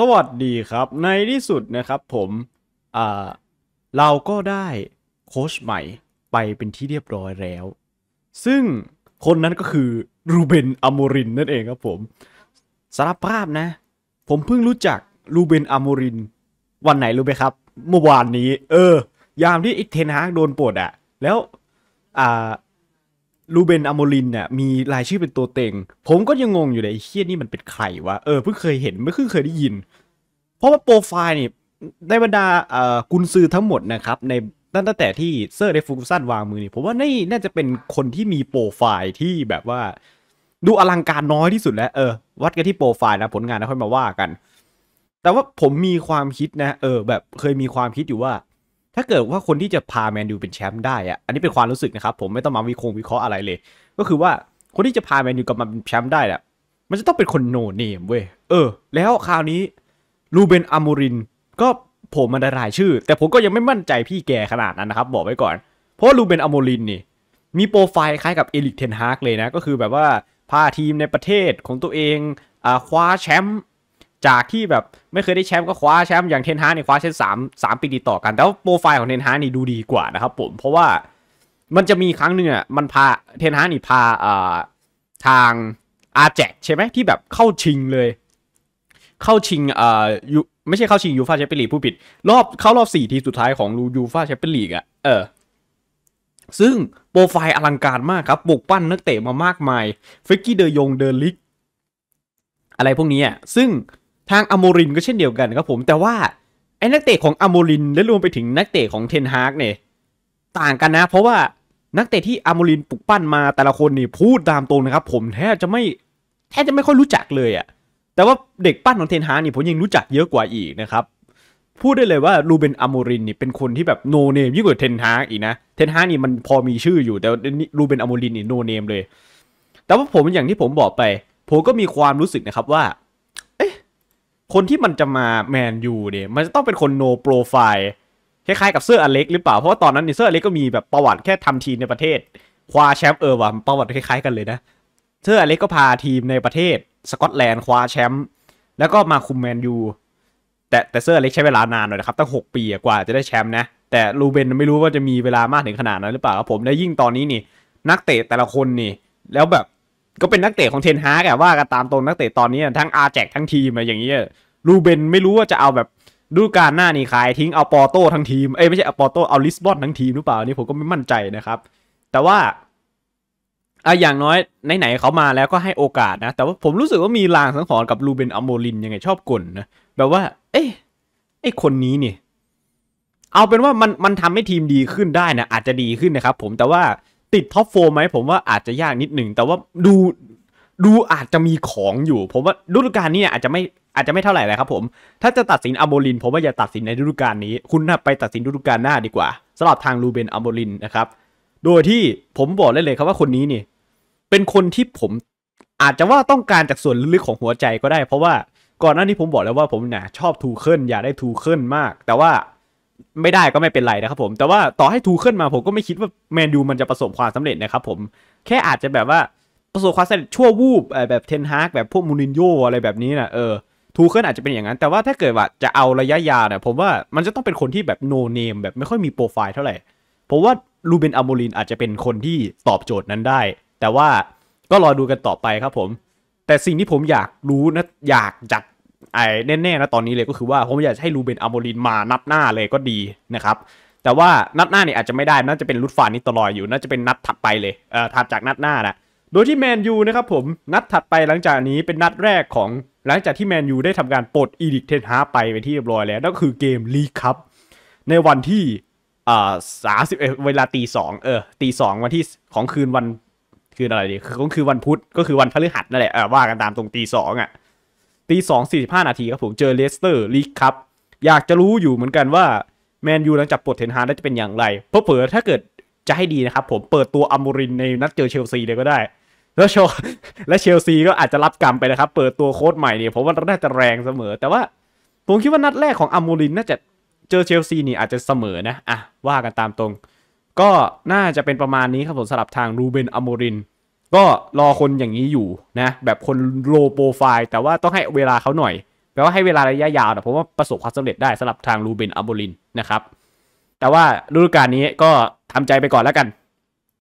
สวัสดีครับในที่สุดนะครับผมเราก็ได้โค้ชใหม่ไปเป็นที่เรียบร้อยแล้ว ซึ่งคนนั้นก็คือรูเบนอโมรินนั่นเองครับผมสารภาพนะ ผมเพิ่งรู้จักรูเบนอโมริน วันไหนรู้ไหมครับ เมื่อวานนี้ เออยามที่อิเทนฮากโดนปลดอะแล้วอ่าลูเบนอโมลินเนี่ย มีรายชื่อเป็นตัวเต็ง ผมก็ยังงงอยู่เลยเฮี้ยนี่มันเป็นใครวะ เออ เพิ่งเคยเห็น ไม่เพิ่งเคยได้ยิน เพราะว่าโปรไฟล์นี่ในบรรดาเอ่อกุนซือทั้งหมดนะครับ ในตั้งแต่ที่เซอร์เดฟูซันวางมือนี่ผมว่านี่น่าจะเป็นคนที่มีโปรไฟล์ที่แบบว่า ดูอลังการน้อยที่สุดแล้ว เออ วัดกันที่โปรไฟล์นะผลงานแล้วค่อยมาว่ากัน แต่ว่าผมมีความคิดนะ เออ แบบเคยมีความคิดอยู่ว่าถ้าเกิดว่าคนที่จะพาแมนยูเป็นแชมป์ได้อะอันนี้เป็นความรู้สึกนะครับผมไม่ต้องมาวิเคราะห์วิเคราะห์อะไรเลย ก็คือว่าคนที่จะพาแมนยูกลับมาเป็นแชมป์ได้อะมันจะต้องเป็นคนโนเนมเว้ย เออแล้วคราวนี้ลูเบนอามูรินก็ผมมันได้รายชื่อ แต่ผมก็ยังไม่มั่นใจพี่แกขนาดนั้นนะครับบอกไว้ก่อน เพราะลูเบนอามูรินนี่มีโปรไฟล์คล้ายกับเอลิกเทนฮากเลยนะก็คือแบบว่าพาทีมในประเทศของตัวเองอคว้าแชมป์จากที่แบบไม่เคยได้แชมป์ก็คว้าแชมป์อย่างเทนฮารเนี่ยคว้าแชมป์สามสามปีติดต่อกันแต่ว่าโปรไฟล์ของเทนฮานี่ดูดีกว่านะครับผม เพราะว่ามันจะมีครั้งหนึ่งอ่ะมันพาเทนฮานี่พาทางอาแจกใช่ไหมที่แบบเข้าชิงเลย เข้าชิงอ่ายูไม่ใช่เข้าชิงยูฟาแชมเปี้ยนลีกผู้ผิด รอบเข้ารอบสี่ทีสุดท้ายของยูฟาแชมเปี้ยนลีกอ่ะเออซึ่งโปรไฟล์อลังการมากครับบุกปั้นนักเตะมามากมายฟิกกี้เดยงเดลิกอะไรพวกนี้อ่ะซึ่งทางอโมรินก็เช่นเดียวกันครับผมแต่ว่าไอ้นักเตะของอโมรินและรวมไปถึงนักเตะของเทนฮากเนี่ยต่างกันนะ เพราะว่านักเตะที่อโมรินปลุกปั้นมาแต่ละคนนี่พูดตามตรงนะครับ ผมแทบจะไม่แทบจะไม่ค่อยรู้จักเลยอะ่ะ แต่ว่าเด็กปั้นของเทนฮากนี่ผมยังรู้จักเยอะกว่าอีกนะครับ พูดได้เลยว่ารูเบนอโมริน นี่เป็นคนที่แบบโนเนมยิ่งกว่าเทนฮากอีกนะเทนฮากนี่มันพอมีชื่ออยู่แต่รูเบนอโมรินนี่โนเนมเลย แต่ว่าผมอย่างที่ผมบอกไป ผมก็มีความรู้สึกนะครับว่าคนที่มันจะมาแมนยูเนี่ยมันจะต้องเป็นคนโนโปรไฟล์คล้ายๆกับเสื้ออเล็กหรือเปล่า เพราะว่าตอนนั้นเสื้ออเล็กก็มีแบบประวัติแค่ทำทีมในประเทศคว้าแชมป์เออว่ะประวัติคล้ายๆกันเลยนะเสื้ออเล็กก็พาทีมในประเทศสกอตแลนด์คว้าแชมป์แล้วก็มาคุมแมนยูแต่แต่เสื้ออเล็กใช้เวลานานหน่อยนะครับ ตั้ง 6 ปีกว่าจะได้แชมป์นะแต่ลูเบนไม่รู้ว่าจะมีเวลามากถึงขนาดนั้นหรือเปล่าครับผมและยิ่งตอนนี้นี่นักเตะแต่ละคนนี่แล้วแบบก็เป็นนักเตะของเทนฮากอะว่ากันตามตรงนักเตะตอนนี้ ทั้งอาแจกทั้งทีมอะอย่างเงี้ยรูเบนไม่รู้ว่าจะเอาแบบดูการหน้านี่ขายทิ้งเอาปอโต้ทั้งทีมเอ้ยไม่ใช่เอาปอโต้เอาลิสบอนทั้งทีมหรือเปล่านี่ผมก็ไม่มั่นใจนะครับ แต่ว่าอะอย่างน้อย ไหนๆเขามาแล้วก็ให้โอกาสนะแต่ว่าผมรู้สึกว่ามีลางสังหรณ์กับลูเบนอโมลินยังไงชอบกลนะแบบว่า เอ้ไอคนนี้เนี่ยเอาเป็นว่ามันมันทำให้ทีมดีขึ้นได้นะอาจจะดีขึ้นนะครับผมแต่ว่าติดท็อปโฟไหมผมว่าอาจจะยากนิดหนึ่งแต่ว่าดูดูอาจจะมีของอยู่ผมว่าฤดูกาลนี้เนี่ยอาจจะไม่อาจจะไม่เท่าไหร่เลยครับผม ถ้าจะตัดสินอโบลิน ผมว่าอย่าตัดสินในฤดูกาลนี้คุณไปตัดสินฤดูกาลหน้าดีกว่าสำหรับทางลูเบนอโบลินนะครับ โดยที่ผมบอกได้เลยครับว่าคนนี้นี่ เป็นคนที่ผมอาจจะว่าต้องการจากส่วนลึกของหัวใจก็ได้ เพราะว่าก่อนหน้านี้ผมบอกแล้วว่าผมนะ่ะชอบทูเคิลอยากได้ทูเคิลมาก แต่ว่าไม่ได้ก็ไม่เป็นไรนะครับผมแต่ว่าต่อให้ทูเคิลมาผมก็ไม่คิดว่าแมนยูมันจะประสบความสำเร็จนะครับผม แค่อาจจะแบบว่าประสบความสำเร็จชั่ววูบแบบเทนฮากแบบ พวกมูรินโญ่อะไรแบบนี้นะเออทูเคิลอาจจะเป็นอย่างนั้น แต่ว่าถ้าเกิดว่าจะเอาระยะยาวเนี่ยผมว่ามันจะต้องเป็นคนที่แบบโนเนมแบบไม่ค่อยมีโปรไฟล์เท่าไหร่ผมว่าลูเบนอัมโมลินอาจจะเป็นคนที่ตอบโจทย์นั้นได้ แต่ว่าก็รอดูกันต่อไปครับผม แต่สิ่งที่ผมอยากรู้นะอยากจัดไอ้แน่ๆนะตอนนี้เลยก็คือ ว่าผมอยากให้ลูเบนอัโมลินมานัดหน้าเลยก็ดีนะครับแต่ว่านัดหน้าเนี่ยอาจจะไม่ได้น่าจะเป็นลุดฟานนี่ตลอยอยู่น่าจะเป็นนัดถัดไปเลยเอ่อถัดจากนัดหน้านะโดยที่แมนยูนะครับผมนัดถัดไปหลังจากนี้เป็นนัดแรกของหลังจากที่แมนยูได้ทำการปลดอีดิกเทนฮาไปไปที่เรียบร้อยแล้วนั่นก็คือเกมลีคัพในวันที่อ่าสามสิบเอเวลาตีสองเออตีสองวันที่ของคืนวันคืนอะไรดีคือของคืนวันพุธก็คือวันพฤหัสนั่นแหละว่ากันตามตรงตีสองอ่ะตีสองสี่สิบห้านาทีครับผมเจอเลสเตอร์ลีกครับอยากจะรู้อยู่เหมือนกันว่าแมนยูหลังจากปลดเทนฮาร์ด้จะเป็นอย่างไร เพราะเผื่อถ้าเกิดจะให้ดีนะครับผมเปิดตัวอัมบูรินในนัดเจอเชลซีเลยก็ได้ แล้วโชและเชลซีก็อาจจะรับกรรมไปนะครับ เปิดตัวโค้ดใหม่เนี่ยผมว่าน่าจะแรงเสมอ แต่ว่าผมคิดว่านัดแรกของอัมบูรินน่าจะเจอเชลซีนี่อาจจะเสมอนะอ่ะว่ากันตามตรง ก็น่าจะเป็นประมาณนี้ครับผมสำหรับทางรูเบนอัมบูรินก็รอคนอย่างนี้อยู่นะแบบคนโลโปรไฟล์แต่ว่าต้องให้เวลาเขาหน่อยแปลว่าให้เวลาระยะยาวนะผมว่าประสบความสำเร็จได้สำหรับทางรูเบนอัลโบลินนะครับ แต่ว่าฤดูกาลนี้ก็ทำใจไปก่อนแล้วกัน